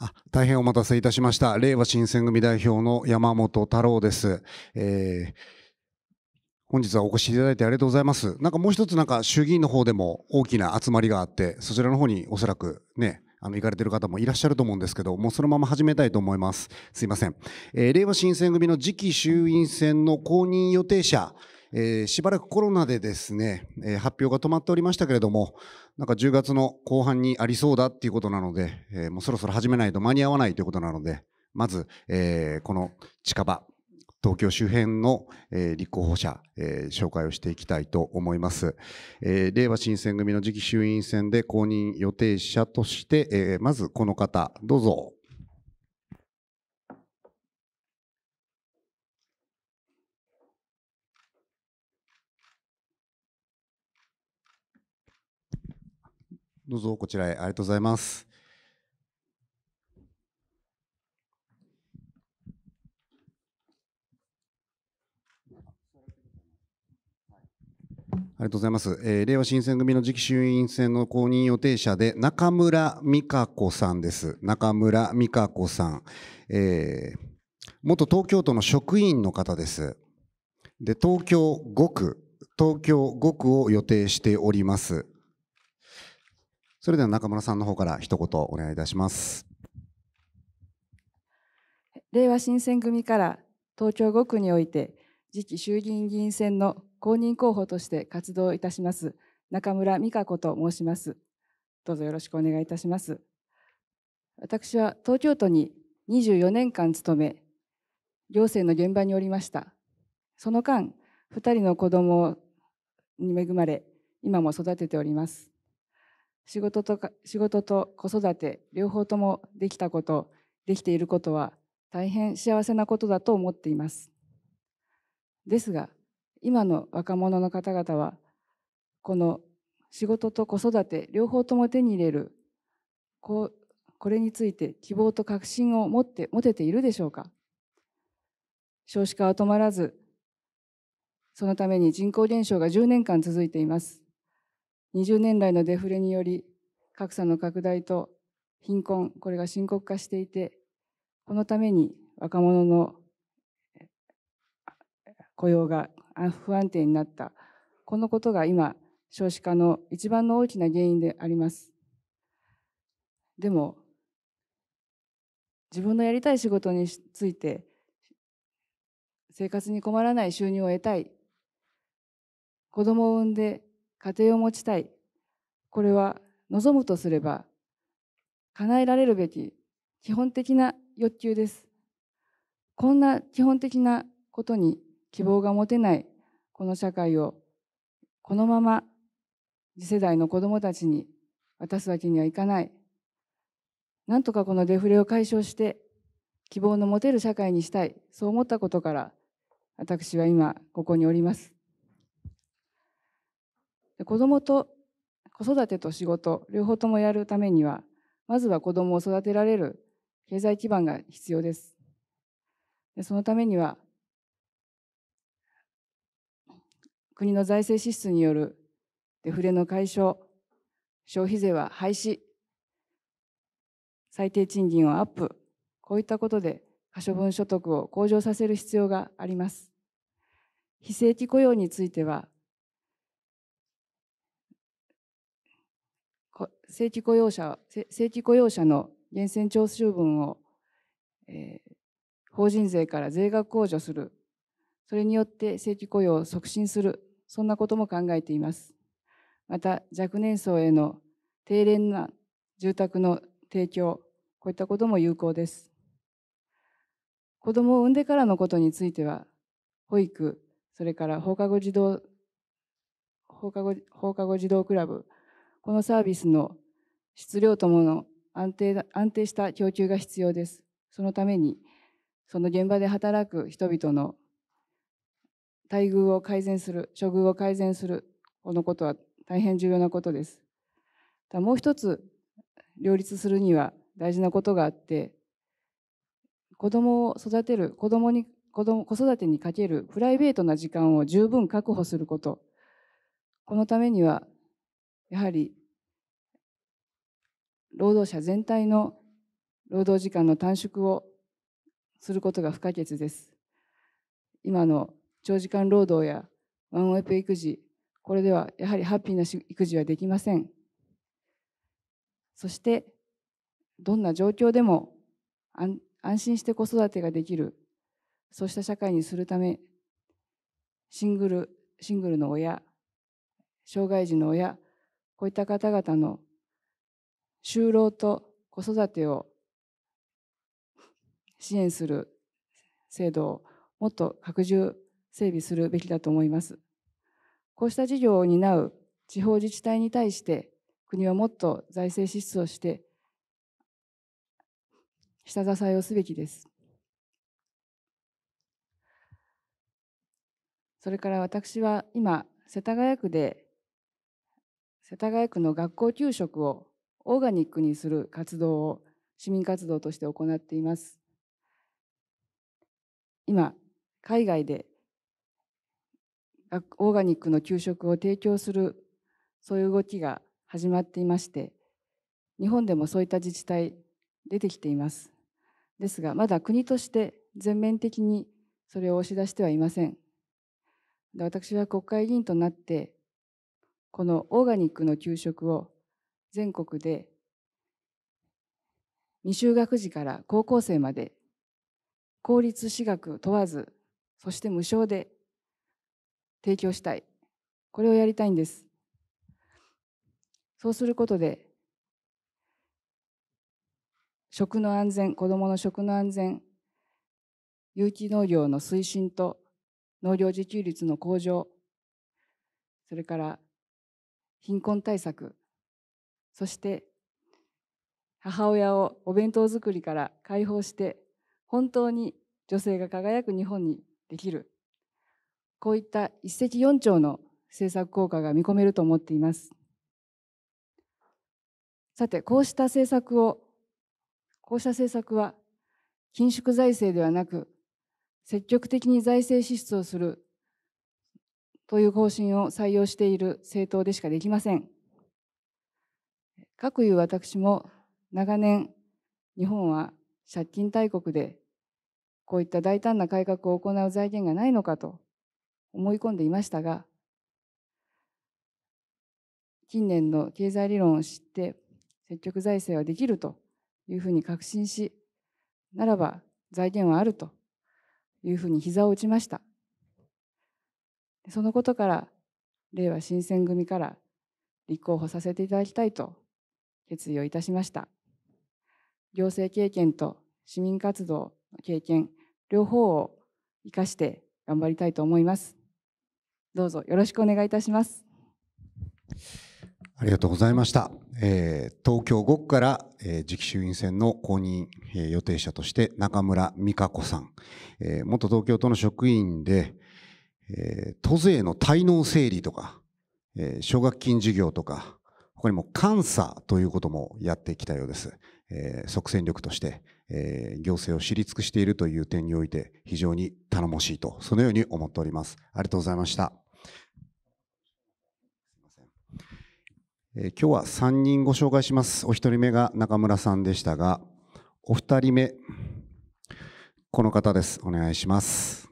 あ大変お待たせいたしました。令和新選組代表の山本太郎です。えー、本日はお越しいただいてありがとうございます。なんかもう一つなんか衆議院の方でも大きな集まりがあって、そちらの方におそらくね、あの、行かれてる方もいらっしゃると思うんですけど、もうそのまま始めたいと思います。すいません。えー、令和新選組の次期衆院選の公認予定者、えー、しばらくコロナでですね、えー、発表が止まっておりましたけれども、なんか10月の後半にありそうだっていうことなので、えー、もうそろそろ始めないと間に合わないということなので、まず、えー、この近場、東京周辺の、えー、立候補者、えー、紹介をしていきたいと思います。えー、令和新選組の次期衆院選で公認予定者として、えー、まずこの方、どうぞ。どうぞこちらへありがとうございます。ありがとうございます。えー、令和新選組の次期衆院選の公認予定者で、中村美香子さんです。中村美香子さん。えー、元東京都の職員の方です。で、東京5区、東京5区を予定しております。それでは中村さんの方から一言お願いいたします。令和新選組から東京5区において次期衆議院議員選の公認候補として活動いたします中村美香子と申します。どうぞよろしくお願いいたします。私は東京都に24年間勤め、行政の現場におりました。その間、2人の子供に恵まれ、今も育てております。仕事とか仕事と子育て両方ともできたことできていることは大変幸せなことだと思っていますですが今の若者の方々はこの仕事と子育て両方とも手に入れるここれについて希望と確信を持って持てているでしょうか少子化は止まらずそのために人口減少が10年間続いています20年来のデフレにより格差の拡大と貧困これが深刻化していてこのために若者の雇用が不安定になったこのことが今少子化の一番の大きな原因でありますでも自分のやりたい仕事について生活に困らない収入を得たい子供を産んで家庭を持ちたいこれは望むとすれば叶えられるべき基本的な欲求ですこんな基本的なことに希望が持てないこの社会をこのまま次世代の子どもたちに渡すわけにはいかないなんとかこのデフレを解消して希望の持てる社会にしたいそう思ったことから私は今ここにおります子供と子育てと仕事、両方ともやるためには、まずは子供を育てられる経済基盤が必要です。でそのためには、国の財政支出によるデフレの解消、消費税は廃止、最低賃金をアップ、こういったことで可処分所得を向上させる必要があります。非正規雇用については、正規雇用者、正規雇用者の源泉徴収分を、えー、法人税から税額控除する。それによって正規雇用を促進する。そんなことも考えています。また、若年層への低廉な住宅の提供、こういったことも有効です。子どもを産んでからのことについては、保育、それから放課後児童、放課後放課後児童クラブ、このサービスの質量ともの安定安定した供給が必要です。そのために、その現場で働く人々の待遇を改善する、処遇を改善する、このことは大変重要なことです。もう一つ、両立するには大事なことがあって、子供を育てる、子供に、子供、子育てにかけるプライベートな時間を十分確保すること。このためには、やはり労働者全体の労働時間の短縮をすることが不可欠です。今の長時間労働やワンオペ育児、これではやはりハッピーな育児はできません。そして、どんな状況でも安心して子育てができる、そうした社会にするため、シングル、シングルの親、障害児の親、こういった方々の就労と子育てを支援する制度をもっと拡充整備するべきだと思います。こうした事業を担う地方自治体に対して国はもっと財政支出をして下支えをすべきです。それから私は今世田谷区で世田谷区の学校給食をオーガニックにする活動を市民活動として行っています。今、海外でオーガニックの給食を提供するそういう動きが始まっていまして日本でもそういった自治体出てきていますですがまだ国として全面的にそれを押し出してはいません私は国会議員となってこのオーガニックの給食を全国で未就学児から高校生まで公立私学問わずそして無償で提供したいこれをやりたいんですそうすることで食の安全子どもの食の安全有機農業の推進と農業自給率の向上それから貧困対策そして母親をお弁当作りから解放して本当に女性が輝く日本にできるこういった一石四鳥の政策効果が見込めると思っていますさてこうした政策をこうした政策は緊縮財政ではなく積極的に財政支出をするという方針を採用している政党でしかできません。各いう私も長年日本は借金大国でこういった大胆な改革を行う財源がないのかと思い込んでいましたが近年の経済理論を知って積極財政はできるというふうに確信しならば財源はあるというふうに膝を打ちましたそのことから令和新選組から立候補させていただきたいと決意をいたしました行政経験と市民活動の経験両方を生かして頑張りたいと思いますどうぞよろしくお願いいたしますありがとうございました、えー、東京5区から、えー、次期衆院選の公認、えー、予定者として中村美香子さん、えー、元東京都の職員で、えー、都税の滞納整理とか、えー、奨学金事業とか、他にも監査ということもやってきたようです。えー、即戦力として、えー、行政を知り尽くしているという点において非常に頼もしいと、そのように思っております。ありがとうございました。え今日は3人ご紹介します。お一人目が中村さんでしたが、お二人目、この方です。お願いします。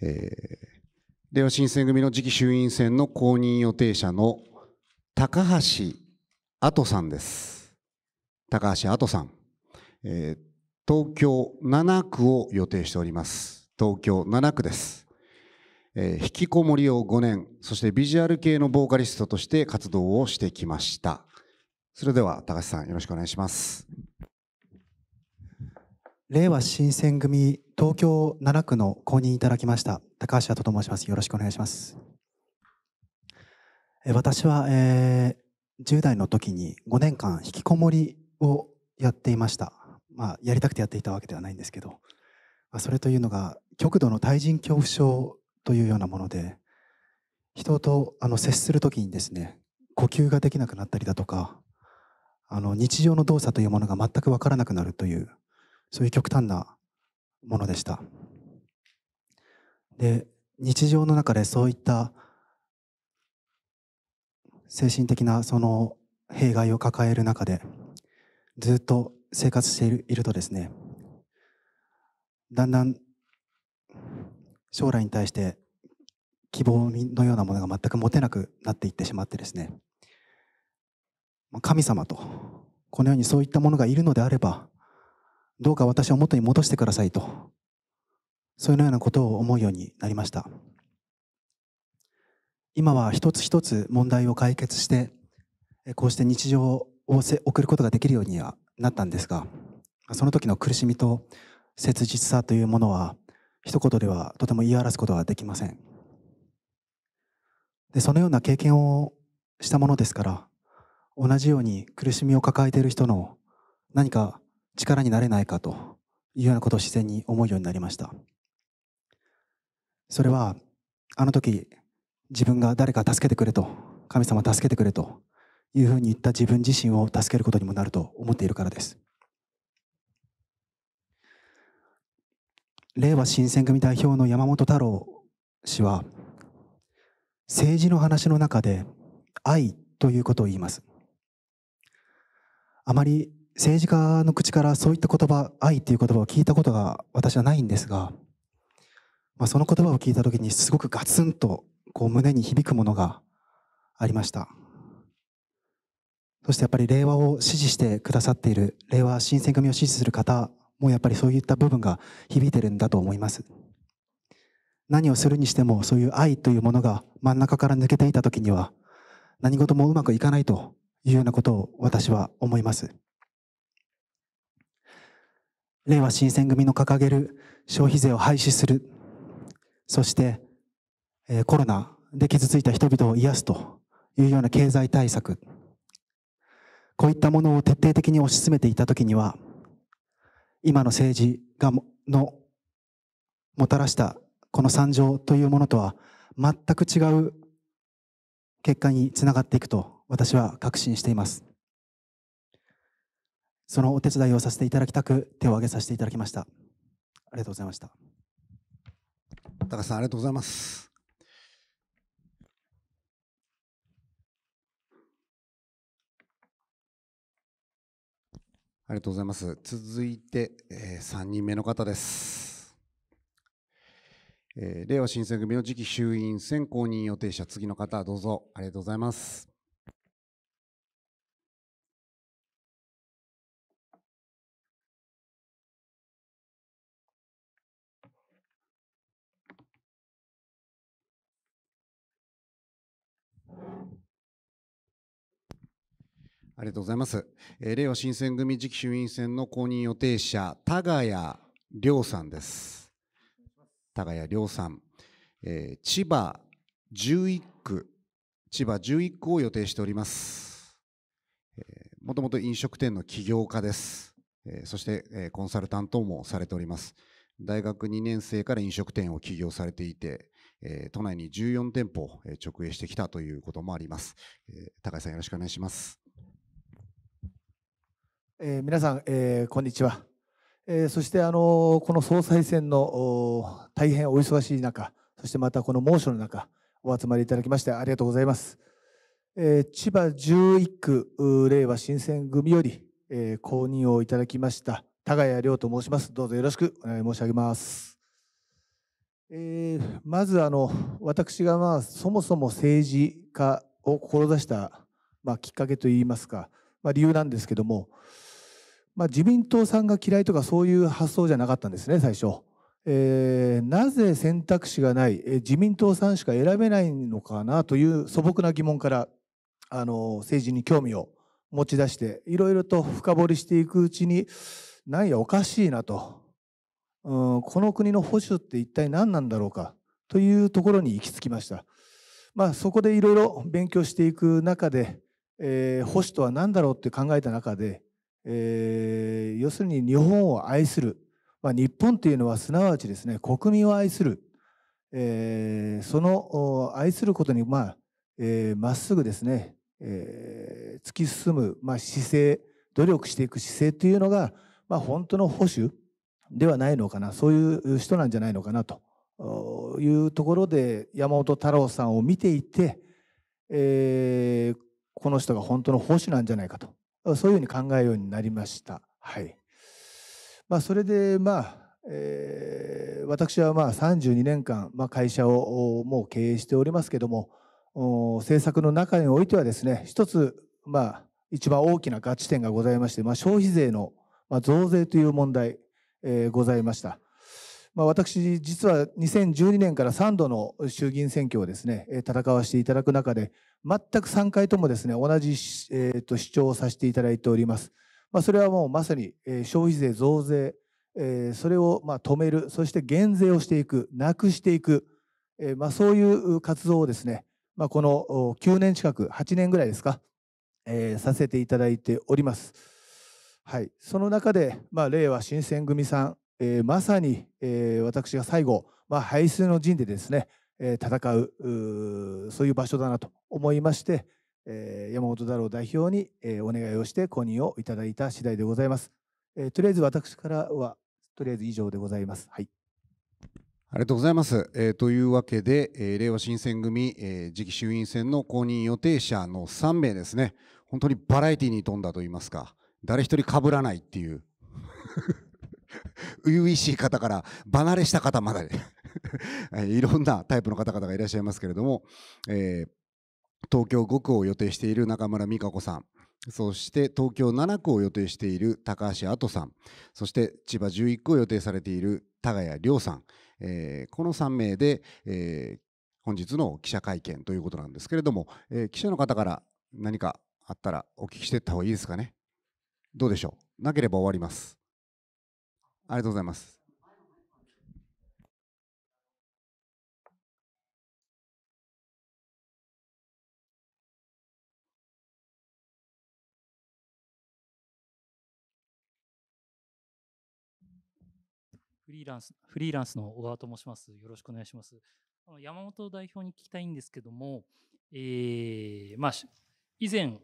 えー、れいわ新選組の次期衆院選の公認予定者の高橋あとさんです。高橋あとさん、えー、東京7区を予定しております。東京7区です。えー、引きこもりを5年、そしてビジュアル系のボーカリストとして活動をしてきました。それでは高橋さんよろしくお願いします。令和新選組東京7区の公認いただきました高橋あとと申します。よろしくお願いします。私は、えー、10代の時に5年間引きこもりをやっていました。まあ、やりたくてやっていたわけではないんですけど、あ、それというのが極度の対人恐怖症というようなもので、人とあの接する時にですね、呼吸ができなくなったりだとか、あの日常の動作というものが全くわからなくなるという、そういう極端なものでしたで日常の中でそういった精神的なその弊害を抱える中でずっと生活しているとですねだんだん将来に対して希望のようなものが全く持てなくなっていってしまってですね神様とこの世にそういったものがいるのであればどうか私を元に戻してくださいと、そのようなことを思うようになりました。今は一つ一つ問題を解決して、こうして日常を送ることができるようにはなったんですが、その時の苦しみと切実さというものは、一言ではとても言い表すことはできません。でそのような経験をしたものですから、同じように苦しみを抱えている人の何か力になれないかというようなことを自然に思うようになりましたそれはあの時自分が誰か助けてくれと神様助けてくれというふうに言った自分自身を助けることにもなると思っているからです令和新選組代表の山本太郎氏は政治の話の中で愛ということを言いますあまり政治家の口からそういった言葉愛っていう言葉を聞いたことが私はないんですが、まあ、その言葉を聞いた時にすごくガツンとこう胸に響くものがありましたそしてやっぱり令和を支持してくださっている令和新選組を支持する方もやっぱりそういった部分が響いてるんだと思います何をするにしてもそういう愛というものが真ん中から抜けていた時には何事もうまくいかないというようなことを私は思います。令和新選組の掲げる消費税を廃止する、そして、えコロナで傷ついた人々を癒すというような経済対策、こういったものを徹底的に推し進めていたときには、今の政治がのもたらしたこの惨状というものとは全く違う結果につながっていくと私は確信しています。そのお手伝いをさせていただきたく手を挙げさせていただきましたありがとうございました高さんありがとうございますありがとうございます続いて、えー、3人目の方ですえー、令和新選組の次期衆院選公人予定者、次の方、どうぞありがとうございます。ありがとうございます。えー、令和新選組次期衆院選の公認予定者、田谷亮さんです。田谷亮さん、えー、千葉11区、千葉11区を予定しております。えもともと飲食店の起業家です。えー、そして、えー、コンサルタントもされております。大学2年生から飲食店を起業されていて、えー、都内に14店舗、え直営してきたということもあります、えー。高井さんよろしくお願いします。えー、皆さん、えー、こんにちは。えー、そして、あのこの総裁選の大変お忙しい中、そしてまたこの猛暑の中、お集まりいただきましてありがとうございます。え千葉11区、令和新選組より、え公認をいただきました、田谷亮と申します。どうぞよろしくお願い申し上げます。えまず、あの、私が、まあ、そもそも政治家を志した、まあ、きっかけといいますか、まあ、理由なんですけども、まあ、自民党さんが嫌いとかそういう発想じゃなかったんですね、最初。えー、なぜ選択肢がない、えー、自民党さんしか選べないのかなという素朴な疑問から、あの政治に興味を持ち出して、いろいろと深掘りしていくうちに、なんやおかしいなと、うん、この国の保守って一体何なんだろうかというところに行き着きました。まあ、そこでいろいろ勉強していく中で、えー、保守とは何だろうって考えた中で、えー、要するに日本を愛する、まあ、日本というのはすなわちですね国民を愛する、えー、その愛することにまあ、えー、まっすぐですね、え突き進む、まあ、姿勢努力していく姿勢というのが、まあ、本当の保守ではないのかなそういう人なんじゃないのかなというところで山本太郎さんを見ていて、えこの人が本当の保守なんじゃないかとそういうふうに考えるようになりました。はいまあ、それで、まあえー、私はまあ32年間、まあ、会社をもう経営しておりますけども政策の中においてはですね一つ、まあ、一番大きな合致点がございまして、まあ、消費税の、ま増税という問題、えー、ございました。まあ、私、実は2012年から3度の衆議院選挙をですね、戦わせていただく中で、全く3回ともですね、同じ、えー、と主張をさせていただいております。まあ、それはもうまさに、え消費税増税、えー、それをまあ止める、そして減税をしていく、なくしていく、えー、まあそういう活動をですね、まあ、この9年近く、8年ぐらいですか、えー、させていただいております。はい、その中で、まあ、令和新選組さんえー、まさに、えー、私が最後、まあ、敗水の陣でですね、えー、戦うそういう場所だなと思いまして、えー、山本太郎代表に、えー、お願いをして公認をいただいた次第でございます。えー、とりあえず私からはとりあえず以上でございます。はい。ありがとうございます。えー、というわけで、えー、令和新選組、えー、次期衆院選の公認予定者の3名ですね、本当にバラエティに富んだと言いますか、誰一人被らないっていう初々しい方から離れした方まで いろんなタイプの方々がいらっしゃいますけれども、えー、東京5区を予定している中村美香子さんそして東京7区を予定している高橋跡さんそして千葉11区を予定されている田谷亮さん、えー、この3名で、えー、本日の記者会見ということなんですけれども、えー、記者の方から何かあったらお聞きしていった方がいいですかねどうでしょうなければ終わりますありがとうございます。フリーランス、フリーランスの小川と申します。よろしくお願いします。山本代表に聞きたいんですけども、えー、まあ、以前、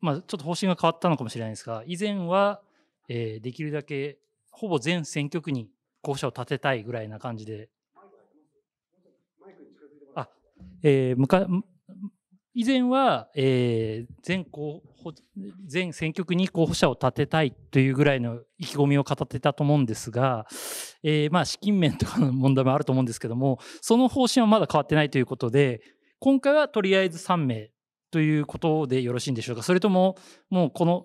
まあ、ちょっと方針が変わったのかもしれないですが、以前は、えー、できるだけほぼ全選挙区に候補者を立てたいぐらいな感じで。あ、えー、むか以前は、えー、全候補全選挙区に候補者を立てたいというぐらいの意気込みを語ってたと思うんですが、えー、まあ資金面とかの問題もあると思うんですけどもその方針はまだ変わってないということで今回はとりあえず3名ということでよろしいんでしょうかそれとももうこの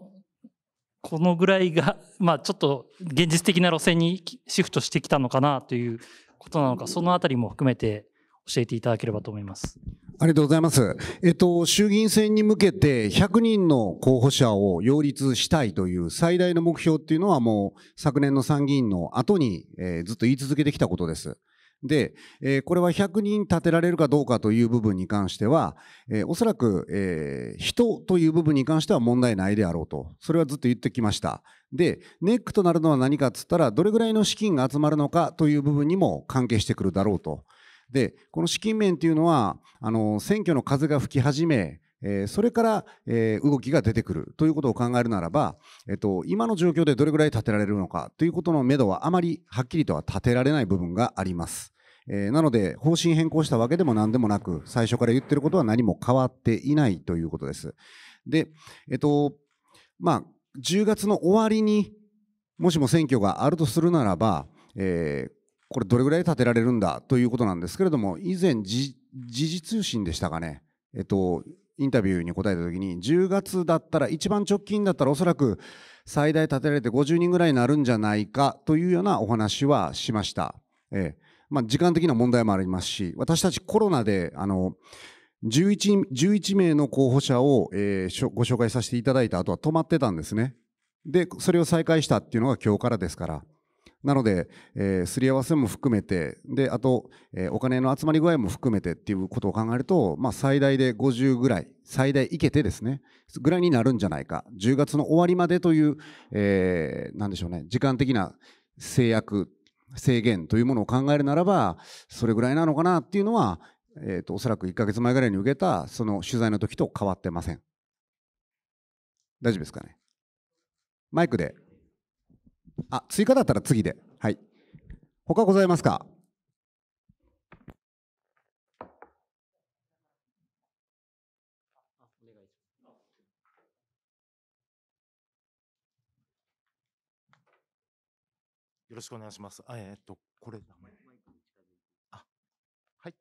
このぐらいが、まあ、ちょっと現実的な路線にシフトしてきたのかなということなのか、そのあたりも含めて教えていただければと思います。ありがとうございます。えっと、衆議院選に向けて100人の候補者を擁立したいという最大の目標っていうのはもう昨年の参議院の後に、えー、ずっと言い続けてきたことです。で、えー、これは100人立てられるかどうかという部分に関しては、えー、おそらく、えー、人という部分に関しては問題ないであろうと、それはずっと言ってきました。で、ネックとなるのは何かっつったら、どれぐらいの資金が集まるのかという部分にも関係してくるだろうと。で、この資金面っていうのは、あの、選挙の風が吹き始め、えー、それから、えー、動きが出てくるということを考えるならば、えっと、今の状況でどれぐらい立てられるのかということのめどはあまりはっきりとは立てられない部分があります。えー、なので、方針変更したわけでも何でもなく、最初から言ってることは何も変わっていないということです。で、えっと、まあ、10月の終わりにもしも選挙があるとするならば、えー、これどれぐらい立てられるんだということなんですけれども、以前時、時事通信でしたかね、えっと、インタビューに答えた時に10月だったら一番直近だったらおそらく最大立てられて50人ぐらいになるんじゃないかというようなお話はしました。ええまあ、時間的な問題もありますし私たちコロナであの 11, 11名の候補者を、えー、ご紹介させていただいた後は止まってたんですね。でそれを再開したっていうのが今日からですから。なので、えー、すり合わせも含めて、で、あと、えー、お金の集まり具合も含めてっていうことを考えると、まあ、最大で50ぐらい、最大いけてですね、ぐらいになるんじゃないか。10月の終わりまでという、えー、なんでしょうね、時間的な制約、制限というものを考えるならば、それぐらいなのかなっていうのは、えー、と、おそらく1か月前ぐらいに受けた、その取材の時と変わってません。大丈夫ですかね。マイクであ、追加だったら次で。はい。他ございますかよろしくお願いします。えっと、これ。あ、はい。よ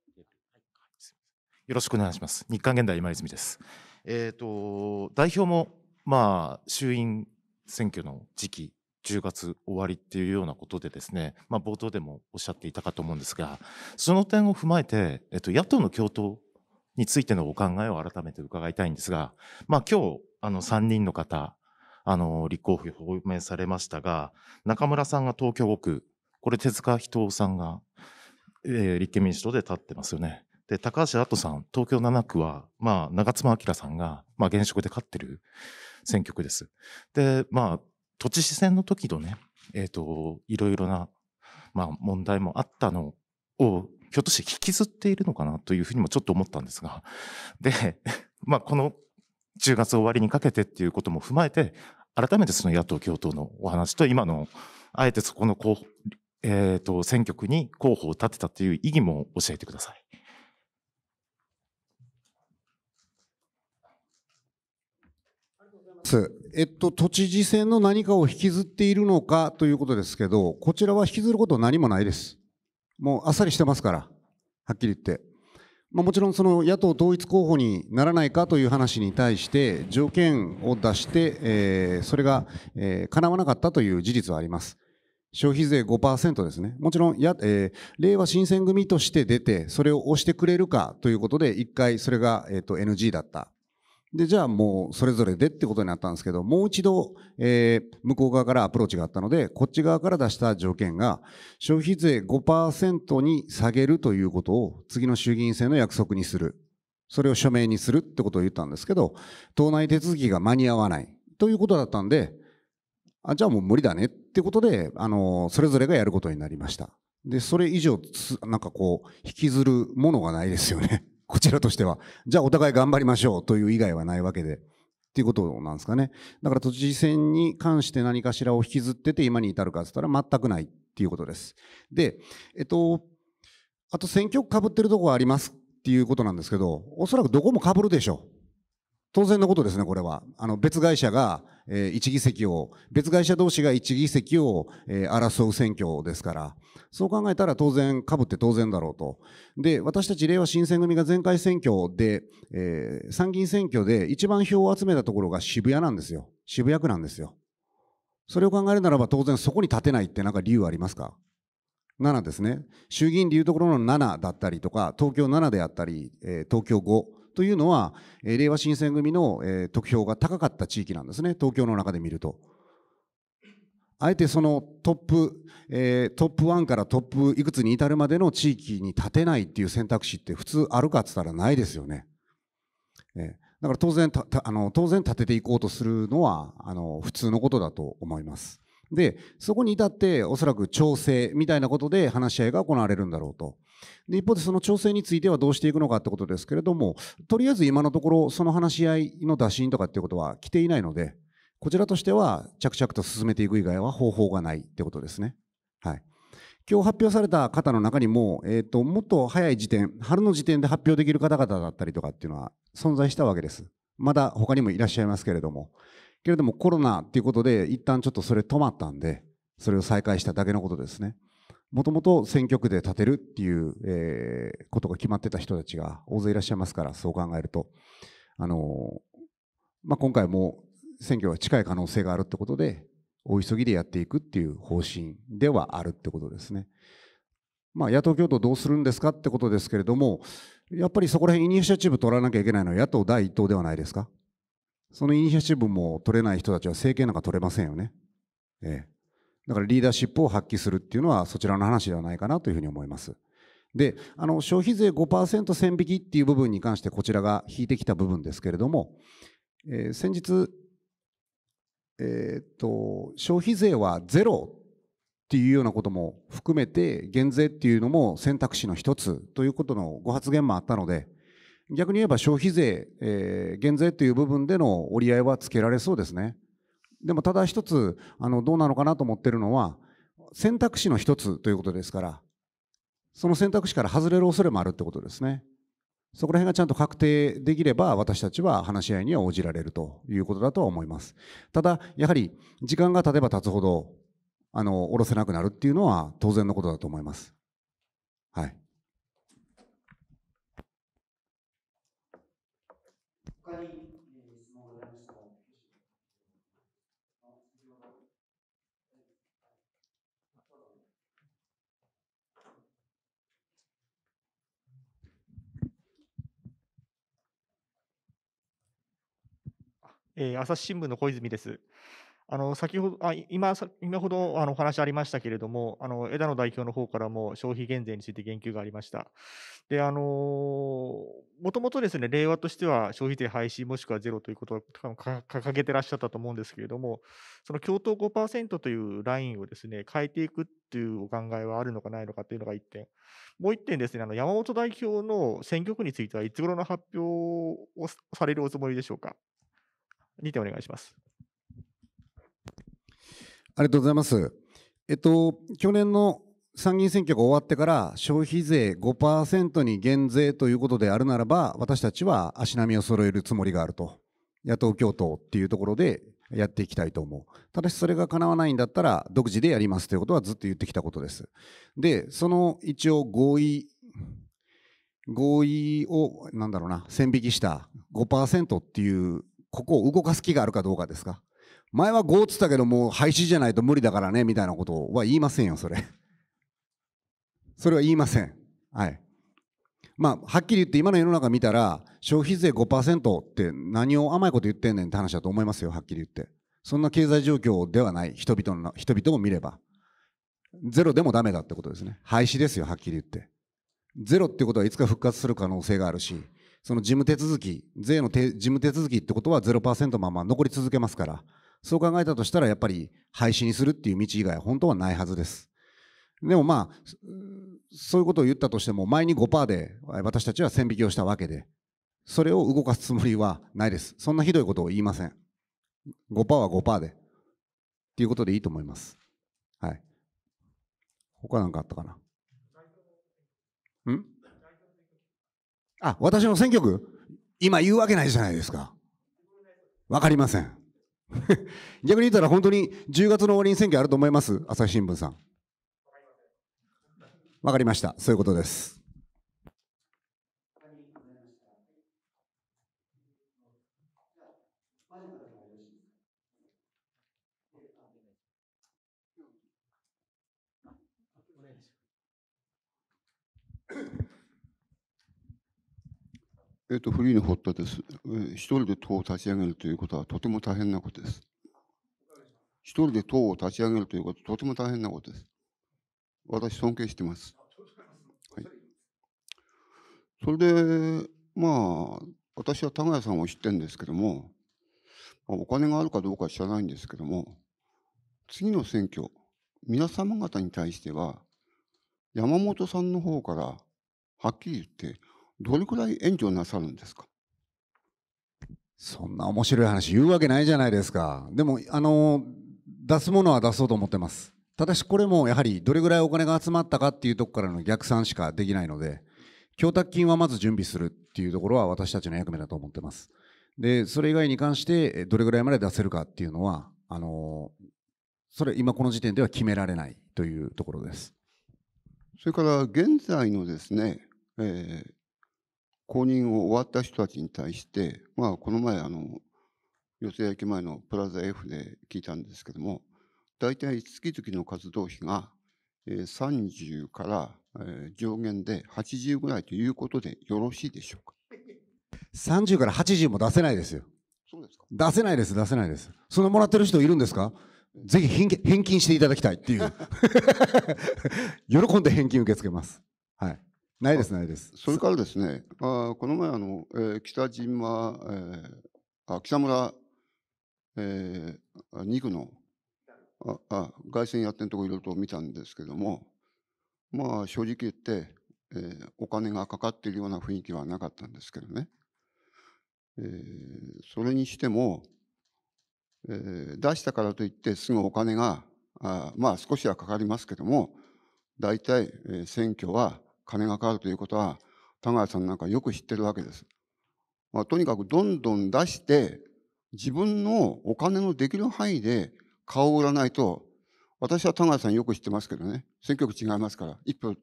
ろしくお願いします。日刊現代今泉です。えっ、と、代表も、まあ、衆院選挙の時期10月終わりっていうようなことでですね、まあ、冒頭でもおっしゃっていたかと思うんですがその点を踏まえて、えっと、野党の共闘についてのお考えを改めて伺いたいんですが、まあ、今日あの3人の方あの立候補表明されましたが中村さんが東京5区これ手塚仁夫さんが、えー、立憲民主党で立ってますよね。で高橋跡さん東京7区は、まあ、長妻昭さんが、まあ、現職で勝ってる選挙区です。でまあ都知事選の時のね、えっ、ー、と、いろいろな、まあ、問題もあったのを、ひょっとして引きずっているのかなというふうにもちょっと思ったんですが、で、まあ、この10月終わりにかけてっていうことも踏まえて、改めてその野党共闘のお話と、今の、あえてそこの候補、えっ、ー、と、選挙区に候補を立てたという意義も教えてください。ありがとうございます。えっと、都知事選の何かを引きずっているのかということですけど、こちらは引きずること何もないです。もうあっさりしてますから、はっきり言って。まあ、もちろんその野党統一候補にならないかという話に対して条件を出して、えー、それが、えー、叶わなかったという事実はあります。消費税5%ですね。もちろんや、えー、令和新選組として出て、それを押してくれるかということで、一回それが、えーと、と NG だったで、じゃあもうそれぞれでってことになったんですけど、もう一度、えー、向こう側からアプローチがあったので、こっち側から出した条件が、消費税5%に下げるということを次の衆議院選の約束にする。それを署名にするってことを言ったんですけど、党内手続きが間に合わないということだったんで、あ、じゃあもう無理だねってことで、あの、それぞれがやることになりました。で、それ以上なんかこう、引きずるものがないですよね。こちらとしては。じゃあお互い頑張りましょうという以外はないわけで。っていうことなんですかね。だから都知事選に関して何かしらを引きずってて今に至るかって言ったら全くないっていうことです。で、えっと、あと選挙区被ってるとこはありますっていうことなんですけど、おそらくどこも被るでしょう。当然のことですね、これは。あの別会社がえー、1議席を、別会社同士が1議席を、えー、争う選挙ですから、そう考えたら当然、かぶって当然だろうと。で、私たち令和新選組が前回選挙で、えー、参議院選挙で一番票を集めたところが渋谷なんですよ。渋谷区なんですよ。それを考えるならば当然そこに立てないってなんか理由ありますか ?7 ですね。衆議院でいうところの7だったりとか、東京7であったり、えー、東京5。というのは、えー、れいわ新選組の、えー、得票が高かった地域なんですね、東京の中で見ると。あえてそのトップ、えー、トップ1からトップいくつに至るまでの地域に立てないっていう選択肢って普通あるかっつったらないですよね。えだから当然あの、当然立てていこうとするのはあの普通のことだと思います。で、そこに至っておそらく調整みたいなことで話し合いが行われるんだろうと。で一方でその調整についてはどうしていくのかってことですけれどもとりあえず今のところその話し合いの打診とかっていうことは来ていないのでこちらとしては着々と進めていく以外は方法がないってことですね。はい、今日発表された方の中にも、えーと、もっと早い時点春の時点で発表できる方々だったりとかっていうのは存在したわけです。まだ他にもいらっしゃいますけれども。けれどもコロナっていうことで一旦ちょっとそれ止まったんで、それを再開しただけのことですね。もともと選挙区で立てるっていう、えー、ことが決まってた人たちが大勢いらっしゃいますからそう考えると、あのまあ、今回も選挙が近い可能性があるってことでお急ぎでやっていくっていう方針ではあるってことですね。まあ、野党共闘どうするんですかってことですけれどもやっぱりそこら辺イニシアチブ取らなきゃいけないのは野党第一党ではないですかそのイニシアチブも取れない人たちは政権なんか取れませんよね。ええだからリーダーシップを発揮するっていうのはそちらの話ではないかなというふうに思います。で、あの消費税5%線引きっていう部分に関してこちらが引いてきた部分ですけれども、えー、先日、えー、っと、消費税はゼロっていうようなことも含めて減税っていうのも選択肢の一つということのご発言もあったので、逆に言えば消費税、えー、減税という部分での折り合いはつけられそうですね。でもただ一つあのどうなのかなと思ってるのは選択肢の一つということですからその選択肢から外れる恐れもあるってことですねそこら辺がちゃんと確定できれば私たちは話し合いには応じられるということだとは思いますただやはり時間が経てば経つほどあの下ろせなくなるっていうのは当然のことだと思いますはいえー、朝日新聞の小泉です。あの先ほどあ今今ほどあのお話ありましたけれども、あの枝野代表の方からも消費減税について言及がありました。で、あのもともとですね、令和としては消費税廃止もしくはゼロということを掲げてらっしゃったと思うんですけれども、その共闘5%というラインをですね、変えていくっていうお考えはあるのかないのかというのが1点。もう1点ですね、あの山本代表の選挙区については、いつ頃の発表をされるおつもりでしょうか。2点お願いします。ありがとうございます。えっと、去年の参議院選挙が終わってから消費税5%に減税ということであるならば、私たちは足並みを揃えるつもりがあると。野党共闘っていうところでやっていきたいと思う。ただしそれが叶わないんだったら独自でやりますということはずっと言ってきたことです。で、その一応合意、合意を、なんだろうな、線引きした5%っていうここを動かす気があるかどうかですか前は5っつったけどもう廃止じゃないと無理だからねみたいなことは言いませんよそれそれは言いませんはいまあはっきり言って今の世の中見たら消費税5%って何を甘いこと言ってんねんって話だと思いますよはっきり言ってそんな経済状況ではない人々の人々を見ればゼロでもダメだってことですね廃止ですよはっきり言ってゼロってことはいつか復活する可能性があるしその事務手続き、税の事務手続きってことは0%まま残り続けますから、そう考えたとしたらやっぱり廃止にするっていう道以外本当はないはずです。でもまあ、そういうことを言ったとしても、前に5%で私たちは線引きをしたわけで、それを動かすつもりはないです。そんなひどいことを言いません。5%は5%で。っていうことでいいと思います。はい。他何かあったかな。んあ、私の選挙区今言うわけないじゃないですか。わかりません。逆に言ったら本当に10月の終わりに選挙あると思います朝日新聞さん。わかりました。そういうことです。えっ、と、フリーの堀田です。一人で党を立ち上げるということはとても大変なことです。一人で党を立ち上げるということはとても大変なことです。私、尊敬してます。はい、それで、まあ、私は田谷さんを知ってるんですけども、まあ、お金があるかどうかは知らないんですけども、次の選挙、皆様方に対しては、山本さんの方からはっきり言って、どれくらい援助なさるんですかそんな面白い話言うわけないじゃないですか。でも、あの、出すものは出そうと思ってます。ただしこれもやはりどれぐらいお金が集まったかっていうとこからの逆算しかできないので、供託金はまず準備するっていうところは私たちの役目だと思ってます。で、それ以外に関してどれぐらいまで出せるかっていうのは、あの、それ今この時点では決められないというところです。それから現在のですね、えー、公認を終わった人たちに対して、まあ、この前あの寄せ駅前のプラザ F で聞いたんですけども大体月々の活動費がえ30からえ上限で80ぐらいということでよろしいでしょうか30から80も出せないですよそうですか出せないです出せないですそんなもらってる人いるんですかぜひ返金していただきたいっていう 喜んで返金受け付けますないですないです。それからですね、あこの前あの、えー、北島、えー、あ北村、えー、2区のああ凱旋やってるとこいろいろと見たんですけども、まあ正直言って、えー、お金がかかっているような雰囲気はなかったんですけどね。えー、それにしても、えー、出したからといってすぐお金があまあ少しはかかりますけども大体、えー、選挙は金がかかるということは、田川さんなんかよく知ってるわけです。まあ、とにかくどんどん出して、自分のお金のできる範囲で顔を売らないと、私は田川さんよく知ってますけどね、選挙区違いますから、一票い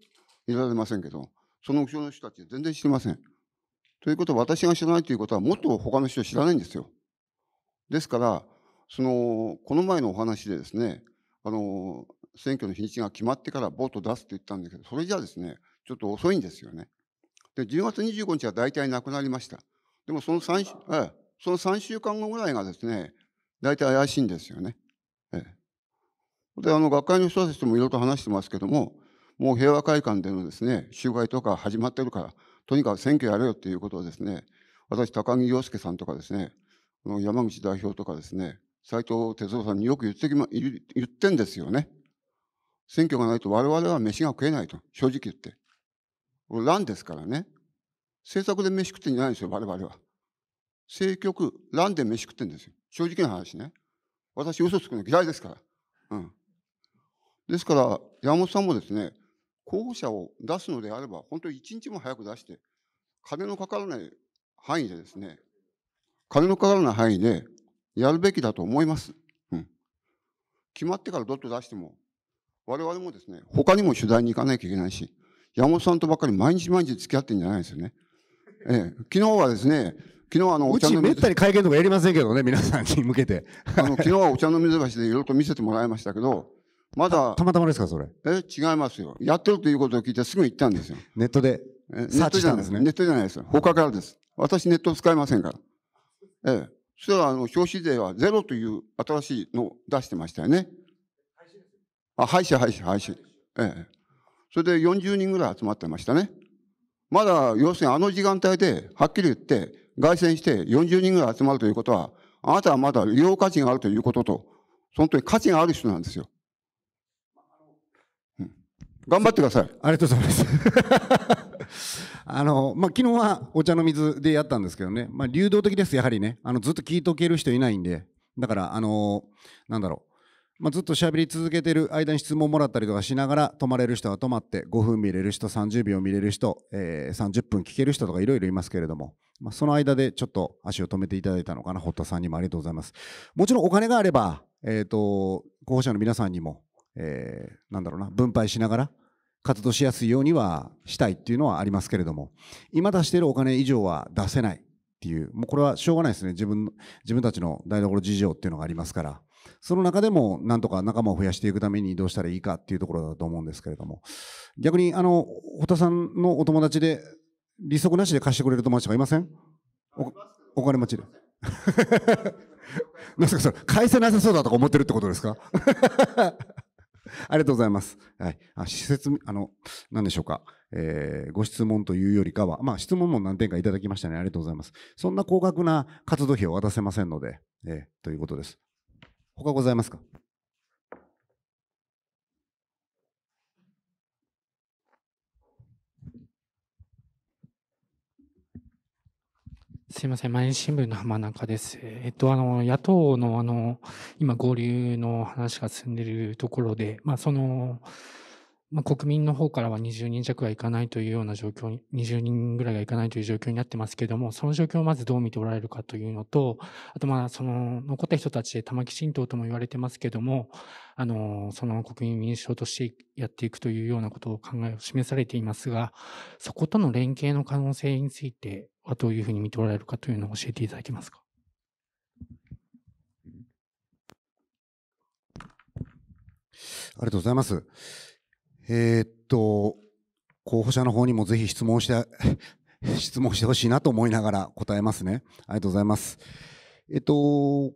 られませんけど、その後ろの人たち全然知りません。ということは、私が知らないということは、もっと他の人は知らないんですよ。ですから、その、この前のお話でですね、あの、選挙の日にちが決まってからボート出すって言ったんだけど、それじゃあですね、ちょっと遅いんですよね。で、10月25日は大体なくなりました。でもその3、ええ、その3週間後ぐらいがですね、大体怪しいんですよね。ええ、で、あの、学会の人たちともいろいろと話してますけども、もう平和会館でのですね、集会とか始まってるから、とにかく選挙やれよっていうことをですね、私、高木陽介さんとかですね、山口代表とかですね、斉藤哲夫さんによく言ってきま、言ってんですよね。選挙がないと我々は飯が食えないと、正直言って。乱ですからね。政策で飯食ってんじゃないんですよ、我々は。政局、乱で飯食ってんですよ。正直な話ね。私、嘘つくの嫌いですから。うん。ですから、山本さんもですね、候補者を出すのであれば、本当に一日も早く出して、金のかからない範囲でですね、金のかからない範囲でやるべきだと思います。うん。決まってからどっと出しても、我々もですね、他にも取材に行かなきゃいけないし、山本さんとばっかり毎日毎日付き合ってんじゃないですよね。ええ、昨日はですね、昨日あの、うちめったに会見とかやりませんけどね、皆さんに向けて。あの、昨日はお茶の水橋でいろいろと見せてもらいましたけど、まだ。たまたまですか、それ。え、違いますよ。やってるということを聞いてすぐ行ったんですよ。ネットで。え、ネットじゃないですね。ネットじゃないです他からです。私ネット使いませんから。ええ。そしたら、あの、表紙税はゼロという新しいのを出してましたよね。あ、廃止、廃止、廃止。ええ。それで40人ぐらい集まってましたね。まだ、要するにあの時間帯で、はっきり言って、凱旋して40人ぐらい集まるということは、あなたはまだ利用価値があるということと、その時価値がある人なんですよ。頑張ってください。ありがとうございます。あの、まあ、昨日はお茶の水でやったんですけどね、まあ、流動的です、やはりね。あの、ずっと聞いとける人いないんで、だから、あの、なんだろう。まあ、ずっと喋り続けてる間に質問もらったりとかしながら泊まれる人は泊まって5分見れる人30秒見れる人、えー、30分聞ける人とかいろいろいますけれども、まあ、その間でちょっと足を止めていただいたのかな堀田さんにもありがとうございますもちろんお金があれば、えーと、候補者の皆さんにも、えー、なんだろうな分配しながら活動しやすいようにはしたいっていうのはありますけれども今出しているお金以上は出せないっていうもうこれはしょうがないですね自分自分たちの台所事情っていうのがありますから。その中でもなんとか仲間を増やしていくためにどうしたらいいかっていうところだと思うんですけれども逆にあの堀田さんのお友達で利息なしで貸してくれる友達がいませんお金持ちで。なんかそれ返せなさそうだとか思ってるってことですか ありがとうございます。はい。あ、施設、あの、何でしょうか。えー、ご質問というよりかは、まあ、質問も何点かいただきましたね。ありがとうございます。そんな高額な活動費を渡せませんので、えー、ということです。他ございますかすみません、毎日新聞の浜中です。えっと、あの、野党の、あの、今、合流の話が進んでいるところで、まあ、その、まあ、国民の方からは20人弱はいかないというような状況に、20人ぐらいがいかないという状況になってますけれども、その状況をまずどう見ておられるかというのと、あとまあ、その残った人たちで玉木新党とも言われてますけれども、あの、その国民民主党としてやっていくというようなことを考えを示されていますが、そことの連携の可能性についてはどういうふうに見ておられるかというのを教えていただけますか。ありがとうございます。えー、っと、候補者の方にもぜひ質問して、質問してほしいなと思いながら答えますね。ありがとうございます。えっと、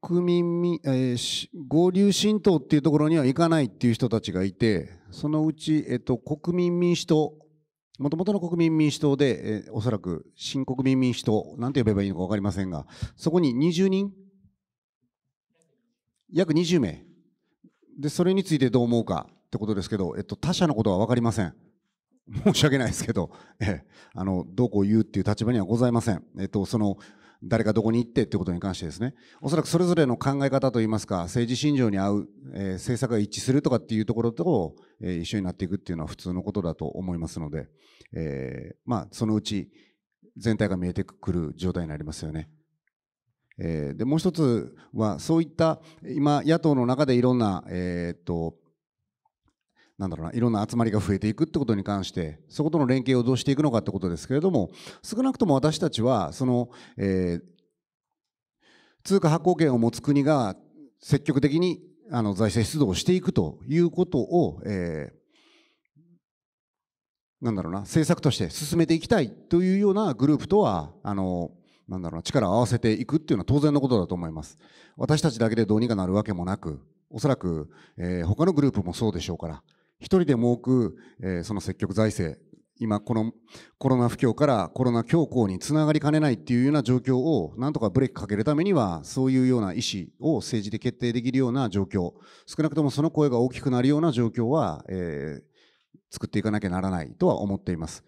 国民、えー、合流新党っていうところには行かないっていう人たちがいて、そのうち、えっと、国民民主党、もともとの国民民主党で、えー、おそらく新国民民主党、なんて呼べばいいのか分かりませんが、そこに20人、約20名、でそれについてどう思うかってことですけど、えっと、他者のことは分かりません。申し訳ないですけど、ええ、あの、どうこう言うっていう立場にはございません。えっと、その、誰がどこに行ってってことに関してですね。おそらくそれぞれの考え方といいますか、政治信条に合う、えー、政策が一致するとかっていうところと、えー、一緒になっていくっていうのは普通のことだと思いますので、えー、まあ、そのうち全体が見えてくる状態になりますよね。えー、で、もう一つは、そういった、今、野党の中でいろんな、えっと、なんだろうないろんな集まりが増えていくってことに関してそことの連携をどうしていくのかってことですけれども少なくとも私たちはその、えー、通貨発行権を持つ国が積極的にあの財政出動をしていくということを、えー、なんだろうな、政策として進めていきたいというようなグループとは、あの、なんだろうな、力を合わせていくっていうのは当然のことだと思います。私たちだけでどうにかなるわけもなく、おそらく、えー、他のグループもそうでしょうから、1人でも多く、えー、その積極財政、今このコロナ不況からコロナ恐慌につながりかねないっていうような状況をなんとかブレーキかけるためにはそういうような意思を政治で決定できるような状況少なくともその声が大きくなるような状況は、えー、作っていかなきゃならないとは思っています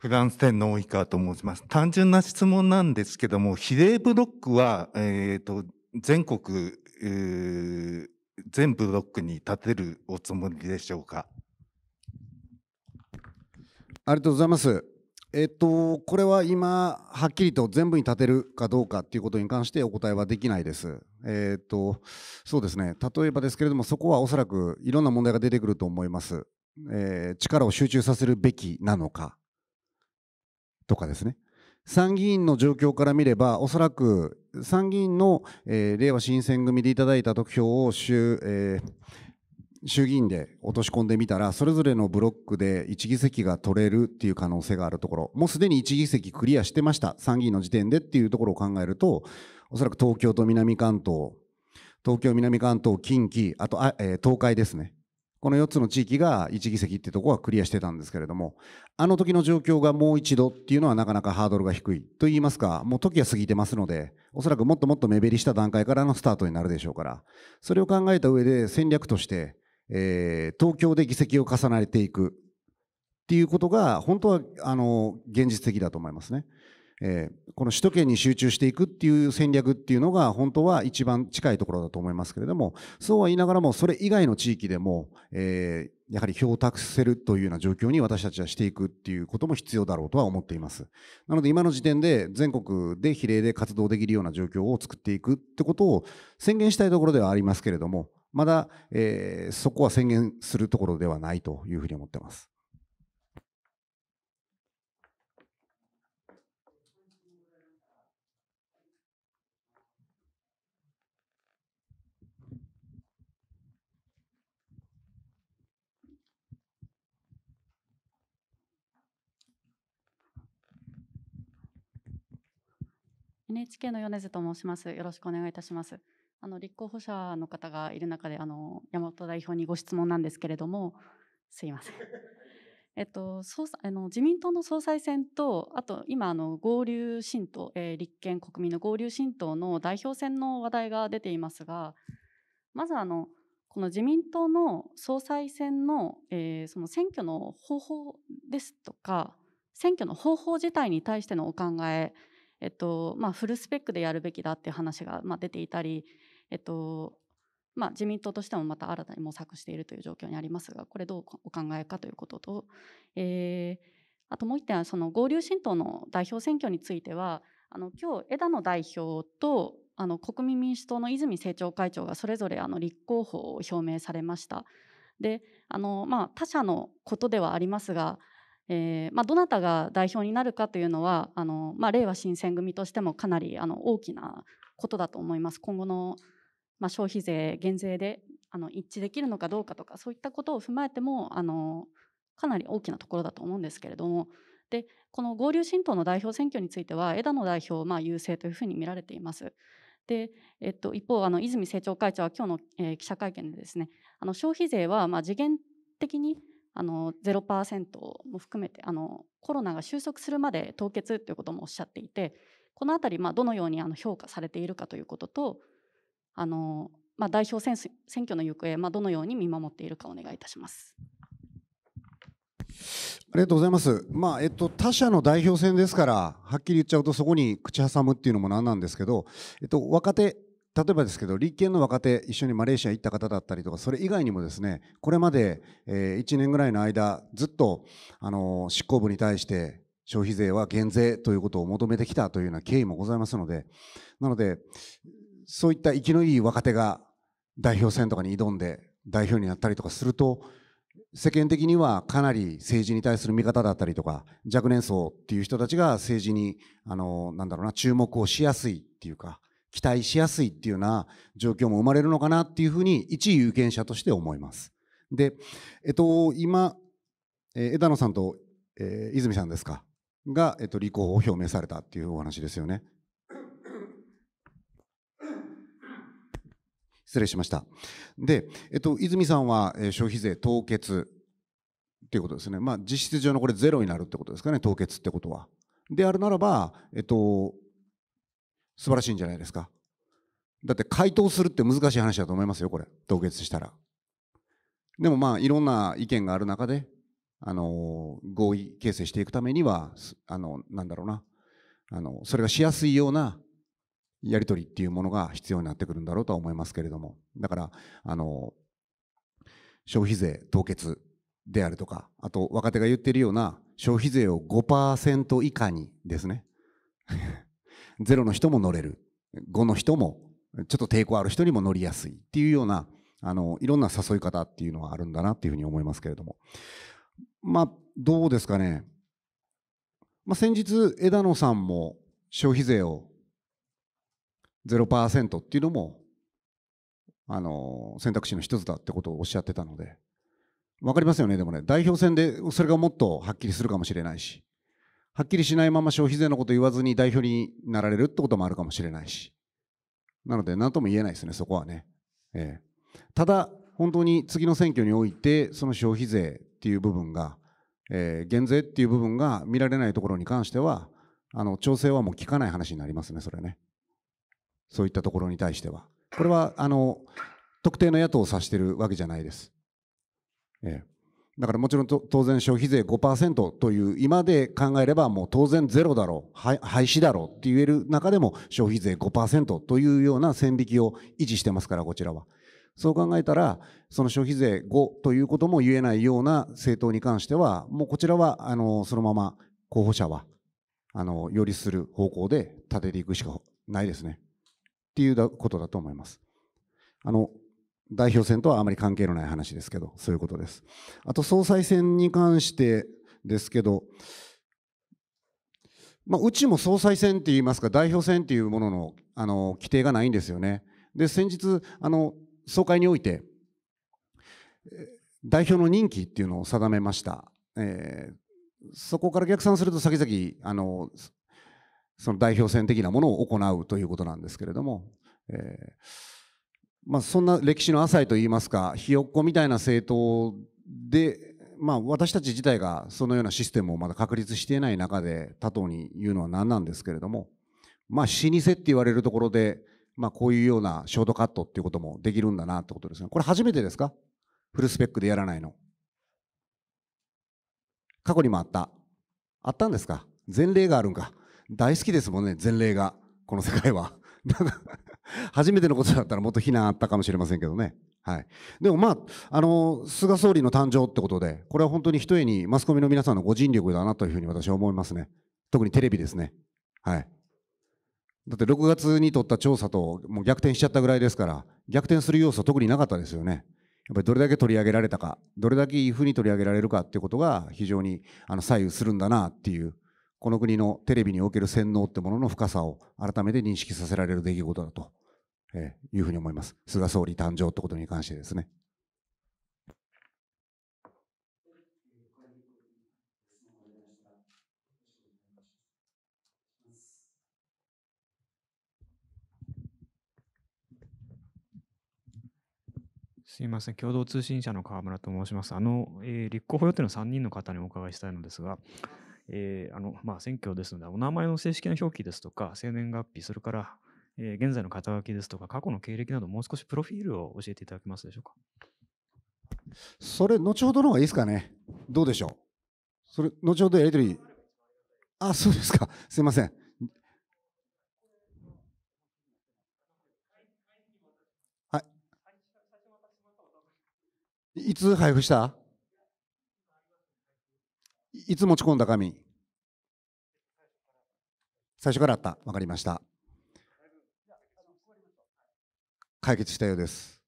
フランス店の及川と申します。単純な質問なんですけども、比例ブロックは、えっ、ー、と、全国、え全ブロックに立てるおつもりでしょうか。ありがとうございます。えっと、これは今、はっきりと全部に立てるかどうかということに関してお答えはできないです。えっと、そうですね、例えばですけれども、そこはおそらくいろんな問題が出てくると思います。えー、力を集中させるべきなのか、とかですね、参議院の状況から見れば、おそらく参議院の、えー、れいわ新選組でいただいた得票を衆、えー、衆議院で落とし込んでみたら、それぞれのブロックで1議席が取れるっていう可能性があるところ、もうすでに1議席クリアしてました、参議院の時点でっていうところを考えると、おそらく東京と南関東、東京、南関東、近畿、あとあ、えー、東海ですね。この4つの地域が1議席ってとこはクリアしてたんですけれども、あの時の状況がもう一度っていうのはなかなかハードルが低い。と言いますか、もう時は過ぎてますので、おそらくもっともっと目減りした段階からのスタートになるでしょうから、それを考えた上で戦略として、えー、東京で議席を重ねていくっていうことが、本当は、あの、現実的だと思いますね。えー、この首都圏に集中していくっていう戦略っていうのが本当は一番近いところだと思いますけれどもそうは言いながらもそれ以外の地域でも、えー、やはり票を託せるというような状況に私たちはしていくっていうことも必要だろうとは思っていますなので今の時点で全国で比例で活動できるような状況を作っていくってことを宣言したいところではありますけれどもまだ、えー、そこは宣言するところではないというふうに思ってます NHK の米津と申します。よろしくお願いいたします。あの、立候補者の方がいる中で、あの、山本代表にご質問なんですけれども、すいません。えっと、総あの自民党の総裁選と、あと今あの、合流新党、えー、立憲国民の合流新党の代表選の話題が出ていますが、まずあの、この自民党の総裁選の,、えー、その選挙の方法ですとか、選挙の方法自体に対してのお考ええっと、まあ、フルスペックでやるべきだっていう話が、まあ、出ていたり、えっと、まあ、自民党としてもまた新たに模索しているという状況にありますが、これどうお考えかということと、えー、あともう一点は、その合流新党の代表選挙については、あの、今日、枝野代表と、あの、国民民主党の泉政調会長がそれぞれ、あの、立候補を表明されました。で、あの、まあ、他社のことではありますが、えーまあ、どなたが代表になるかというのはあの、まあ、令和新選組としてもかなりあの大きなことだと思います。今後の、まあ、消費税減税であの一致できるのかどうかとかそういったことを踏まえてもあのかなり大きなところだと思うんですけれどもでこの合流新党の代表選挙については枝野代表、まあ、優勢というふうに見られています。でえっと、一方あの、泉政調会長は今日の、えー、記者会見でですねあの消費税は、まあ、次元的にあの0%も含めてあのコロナが収束するまで凍結ということもおっしゃっていてこの辺り、まあ、どのようにあの評価されているかということとあの、まあ、代表選選挙の行方、まあ、どのように見守っているかお願いいたします。ありがとうございます、まあえっと、他社の代表選ですからはっきり言っちゃうとそこに口挟むっていうのもなんなんですけど、えっと、若手例えばですけど立憲の若手一緒にマレーシア行った方だったりとかそれ以外にもですねこれまで、1年ぐらいの間ずっと、あの執行部に対して消費税は減税ということを求めてきたというような経緯もございますのでなのでそういった生きのいい若手が代表選とかに挑んで代表になったりとかすると世間的にはかなり政治に対する見方だったりとか若年層っていう人たちが政治にあのなんだろうな注目をしやすいっていうか期待しやすいっていうような状況も生まれるのかなっていうふうに一有権者として思います。で、えっと、今、え枝野さんと、えー、泉さんですかが、えっと、立候補を表明されたっていうお話ですよね。失礼しました。で、えっと、泉さんは消費税凍結っていうことですね。まあ、実質上のこれゼロになるってことですかね、凍結ってことは。であるならば、えっと、素晴らしいんじゃないですか。だって回答するって難しい話だと思いますよ、これ。凍結したら。でもまあ、いろんな意見がある中で、あの、合意形成していくためには、あの、なんだろうな。あの、それがしやすいようなやり取りっていうものが必要になってくるんだろうとは思いますけれども。だから、あの、消費税凍結であるとか、あと若手が言ってるような消費税を5%以下にですね0の人も乗れる5の人もちょっと抵抗ある人にも乗りやすいっていうようなあのいろんな誘い方っていうのはあるんだなっていうふうに思いますけれどもまあどうですかね、まあ、先日枝野さんも消費税を0%っていうのもあの選択肢の一つだってことをおっしゃってたので分かりますよねでもね代表選でそれがもっとはっきりするかもしれないしはっきりしないまま消費税のこと言わずに代表になられるってこともあるかもしれないし。なので、何とも言えないですね、そこはね。ええ、ただ、本当に次の選挙において、その消費税っていう部分が、えー、減税っていう部分が見られないところに関しては、あの調整はもう効かない話になりますね、それね。そういったところに対しては。これはあの特定の野党を指しているわけじゃないです。ええ、だからもちろん当然消費税5%という今で考えればもう当然ゼロだろう、廃止だろうって言える中でも消費税5%というような線引きを維持してますからこちらは。そう考えたら、その消費税5ということも言えないような政党に関しては、もうこちらは、あの、そのまま候補者は、あの、りする方向で立てていくしかないですね。っていうことだと思います。あの、代表選とはあまり関係のない話ですけど、そういうことです。あと、総裁選に関してですけど、まあ、うちも総裁選っていいますか、代表選っていうもののあの規定がないんですよね。で、先日、あの総会において、代表の任期っていうのを定めました。えー、そこから逆算すると、先々あのその代表選的なものを行うということなんですけれども。えーまあ、そんな歴史の浅いといいますかひよっこみたいな政党で、まあ、私たち自体がそのようなシステムをまだ確立していない中で他党に言うのは何なんですけれども、まあ、老舗って言われるところで、まあ、こういうようなショートカットっていうこともできるんだなってことですねこれ初めてですかフルスペックでやらないの過去にもあったあったんですか前例があるんか大好きですもんね前例がこの世界は。初めてのことだったらもっと非難あったかもしれませんけどね。はい、でもまあ、あの、菅総理の誕生ってことで、これは本当にひとえにマスコミの皆さんのご尽力だなというふうに私は思いますね。特にテレビですね。はい。だって6月に取った調査ともう逆転しちゃったぐらいですから、逆転する要素特になかったですよね。やっぱりどれだけ取り上げられたか、どれだけいいふうに取り上げられるかっていうことが非常にあの左右するんだなっていう、この国のテレビにおける洗脳ってものの深さを改めて認識させられる出来事だとえー、いうふうに思います。菅総理誕生ってことに関してですね。すみません、共同通信社の河村と申します。あの、えー、立候補予定の3人の方にお伺いしたいのですが、えー、あの、まあ、選挙ですので、お名前の正式な表記ですとか、生年月日、それから、えー、現在の肩書きですとか、過去の経歴など、もう少しプロフィールを教えていただけますでしょうか。それ、後ほどの方がいいですかね。どうでしょう。それ、後ほどやり取り。あ、そうですか。すみません。はい。いつ配布したいつ持ち込んだ紙最初からあった。わかりました。解決したようです。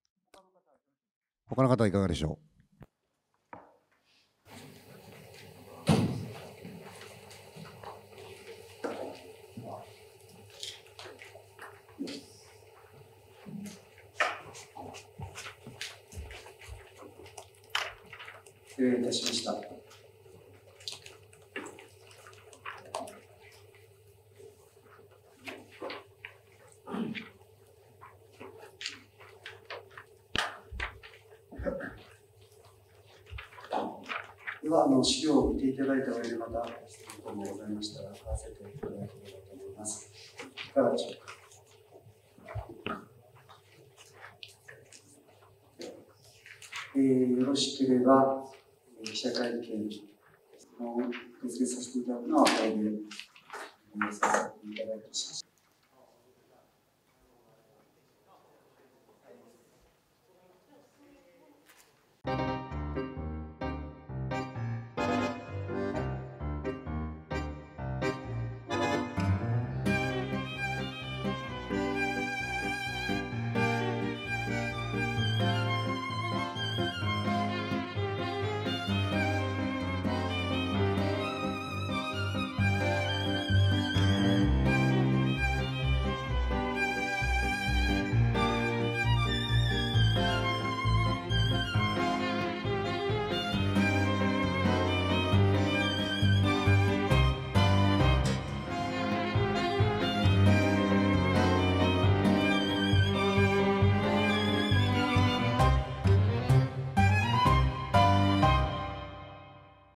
他の方はいかがでしょう失礼いたしました。はあの資料を見ていただいた上でまた質問もございましたら合わせていただければと思います。いかがでしょうか。えー、よろしければ、記者会見を受け付けさせていただくのは、